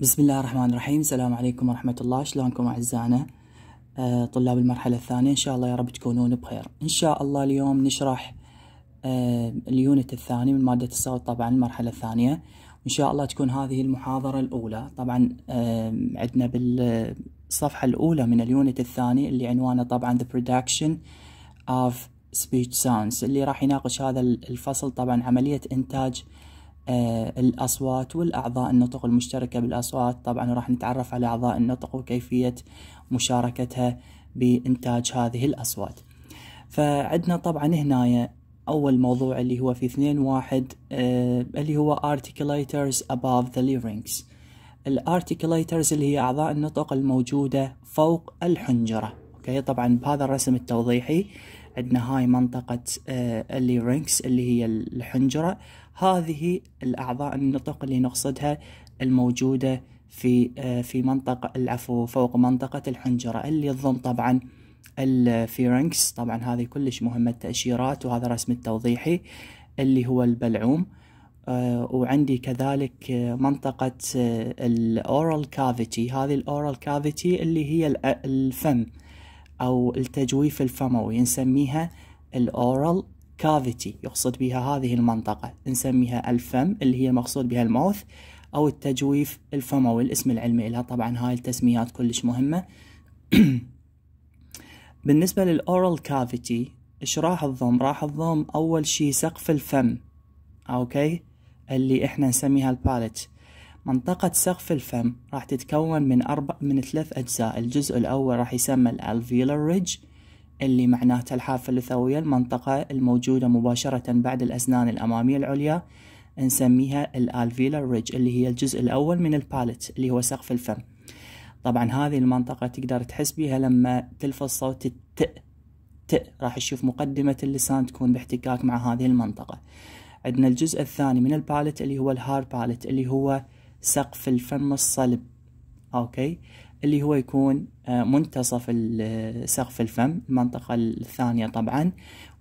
بسم الله الرحمن الرحيم السلام عليكم ورحمة الله شلونكم أعزائنا طلاب المرحلة الثانية إن شاء الله يا رب تكونون بخير إن شاء الله اليوم نشرح اليونت الثاني من مادة الصوت طبعا المرحلة الثانية وإن شاء الله تكون هذه المحاضرة الأولى طبعا عندنا بالصفحة الأولى من اليونت الثاني اللي عنوانه طبعا The Production of Speech Sounds اللي راح يناقش هذا الفصل طبعا عملية إنتاج آه، الأصوات والأعضاء النطق المشتركة بالأصوات طبعا راح نتعرف على أعضاء النطق وكيفية مشاركتها بإنتاج هذه الأصوات فعندنا طبعا هنا أول موضوع اللي هو في اثنين واحد آه، اللي هو articulators above the larynx الارتكليترز اللي هي أعضاء النطق الموجودة فوق الحنجرة اوكي طبعا بهذا الرسم التوضيحي عندنا هاي منطقة آه، اللي رينكس اللي هي الحنجرة هذه الأعضاء النطق اللي نقصدها الموجودة في آه، في منطقة العفو فوق منطقة الحنجرة اللي تضم طبعا الفيرنكس طبعا هذه كلش مهمة تأشيرات وهذا رسم التوضيحي اللي هو البلعوم آه، وعندي كذلك منطقة الأورال كافيتي هذه الأورال كافيتي اللي هي الفم أو التجويف الفموي نسميها الأورال كافيتي يقصد بها هذه المنطقة نسميها الفم اللي هي مقصود بها الموث أو التجويف الفموي الاسم العلمي لها طبعا هاي التسميات كلش مهمة بالنسبة للأورال كافيتي إيش راح تضم؟ راح تضم أول شيء سقف الفم أوكي اللي إحنا نسميها البالت منطقة سقف الفم راح تتكون من أربع من ثلاث أجزاء الجزء الأول راح يسمى الألفيلر ريدج اللي معناته الحافة اللثوية المنطقة الموجودة مباشرة بعد الأسنان الأمامية العليا نسميها الألفيلر ريدج اللي هي الجزء الأول من البالت اللي هو سقف الفم طبعا هذه المنطقة تقدر تحس بها لما تلفظ صوت الت ت راح تشوف مقدمة اللسان تكون باحتكاك مع هذه المنطقة عندنا الجزء الثاني من البالت اللي هو الهار بالت اللي هو سقف الفم الصلب أوكي اللي هو يكون آه، منتصف آه، سقف الفم المنطقة الثانية طبعا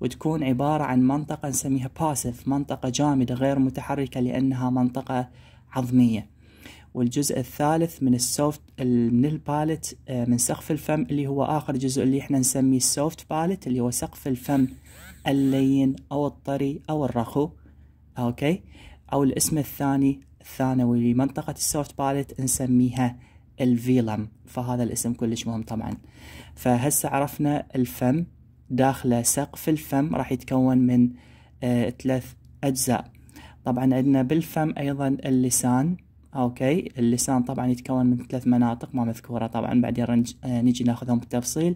وتكون عبارة عن منطقة نسميها باسف منطقة جامدة غير متحركة لأنها منطقة عظمية والجزء الثالث من السوفت من البالت آه، من سقف الفم اللي هو آخر جزء اللي احنا نسميه السوفت بالت اللي هو سقف الفم اللين أو الطري أو الرخو أوكي أو الاسم الثاني ثانوي لمنطقة السوفت باليت نسميها الفيلم فهذا الاسم كلش مهم طبعا فهسه عرفنا الفم داخله سقف الفم راح يتكون من آه ثلاث أجزاء طبعا عندنا بالفم أيضا اللسان اوكي اللسان طبعا يتكون من ثلاث مناطق ما مذكوره طبعا بعدين رنج... آه نجي ناخذهم بالتفصيل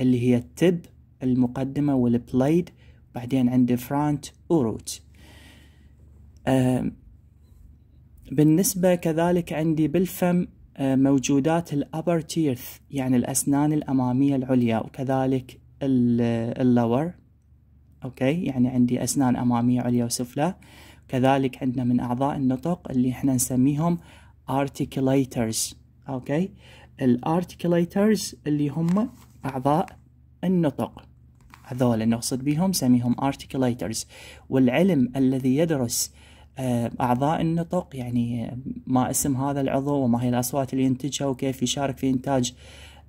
اللي هي التب المقدمه والبلايد بعدين عندي فرانت وروت آه بالنسبة كذلك عندي بالفم آه، موجودات الأبر تيرث يعني الأسنان الأمامية العليا وكذلك آه، اللور أوكي يعني عندي أسنان أمامية عليا وسفلى كذلك عندنا من أعضاء النطق اللي احنا نسميهم articulators أوكي articulators اللي هم أعضاء النطق هذول نقصد بهم سميهم articulators والعلم الذي يدرس آه، أعضاء النطق يعني ما اسم هذا العضو وما هي الأصوات اللي ينتجها وكيف يشارك في إنتاج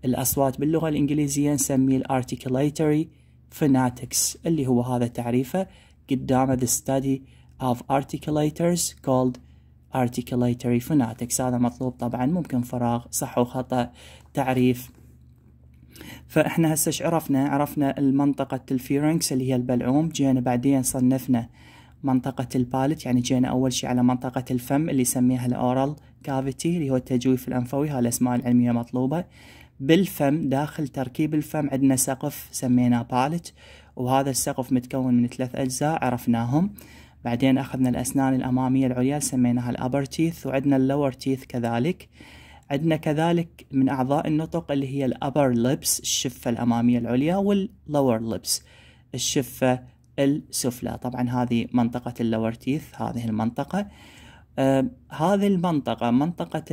الأصوات باللغة الإنجليزية نسميه الارتيكوليتري phonetics اللي هو هذا تعريفه قدامه the study of articulators called articulatory phonetics هذا مطلوب طبعا ممكن فراغ صح وخطأ تعريف فإحنا هسه عرفنا عرفنا المنطقة الفيرنكس اللي هي البلعوم جينا بعدين صنفنا منطقة البالت يعني جينا أول شي على منطقة الفم اللي يسميها الأورال كافيتي اللي هو التجويف الأنفوي هاي الأسماء العلمية مطلوبة بالفم داخل تركيب الفم عندنا سقف سميناه بالت وهذا السقف متكون من ثلاث أجزاء عرفناهم بعدين أخذنا الأسنان الأمامية العليا سميناها الأبر تيث وعندنا اللور تيث كذلك عندنا كذلك من أعضاء النطق اللي هي الأبر لبس الشفة الأمامية العليا واللور لبس الشفة السفلى طبعا هذه منطقة اللور تيث هذه المنطقة آه هذه المنطقة منطقة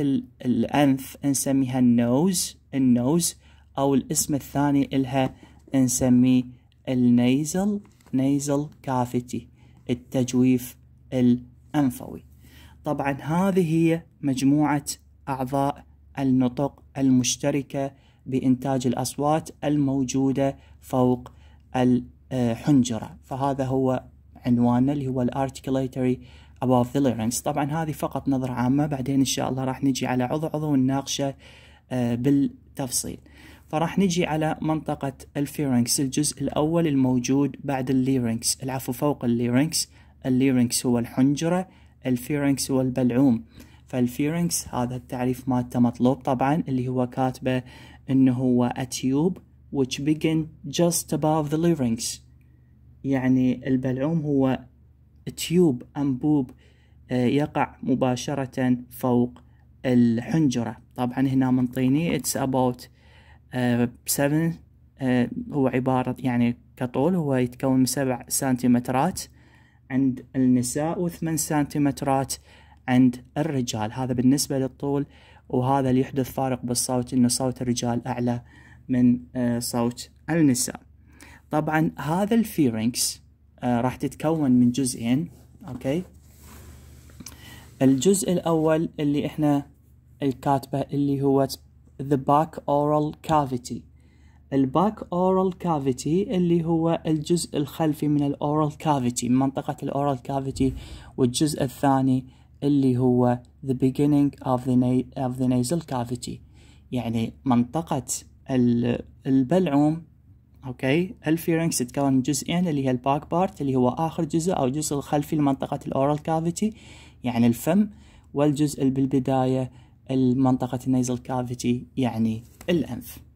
الأنف نسميها النوز النوز أو الاسم الثاني إلها نسميه النيزل نيزل كافيتي التجويف الأنفوي طبعا هذه هي مجموعة أعضاء النطق المشتركة بإنتاج الأصوات الموجودة فوق آه، حنجرة فهذا هو عنواننا اللي هو الارتكليتري above the larynx طبعا هذه فقط نظرة عامة بعدين إن شاء الله راح نجي على عضو عضو ونناقشه آه، بالتفصيل فراح نجي على منطقة الفيرنكس الجزء الأول الموجود بعد الليرنكس العفو فوق الليرنكس الليرنكس هو الحنجرة الفيرنكس هو البلعوم فالفيرنكس هذا التعريف مالته مطلوب طبعا اللي هو كاتبه انه هو اتيوب which begin just above the larynx يعني البلعوم هو تيوب أنبوب آه، يقع مباشرة فوق الحنجرة طبعا هنا منطيني it's about uh, هو عبارة يعني كطول هو يتكون من سبع سنتيمترات عند النساء وثمان سنتيمترات عند الرجال هذا بالنسبة للطول وهذا اللي يحدث فارق بالصوت إن صوت الرجال أعلى من آه، صوت النساء طبعا هذا الفيرنكس آه، راح تتكون من جزئين اوكي الجزء الاول اللي احنا الكاتبه اللي هو the back oral cavity الباك اورال كافيتي اللي هو الجزء الخلفي من الاورال كافيتي منطقة الاورال كافيتي والجزء الثاني اللي هو the beginning of the, na of the nasal cavity يعني منطقة البلعوم اوكي الفيرنكس تتكون من جزئين اللي هي الباك بارت اللي هو اخر جزء او الجزء الخلفي لمنطقه الاورال كافيتي يعني الفم والجزء بالبدايه المنطقة النيزل كافيتي يعني الأنف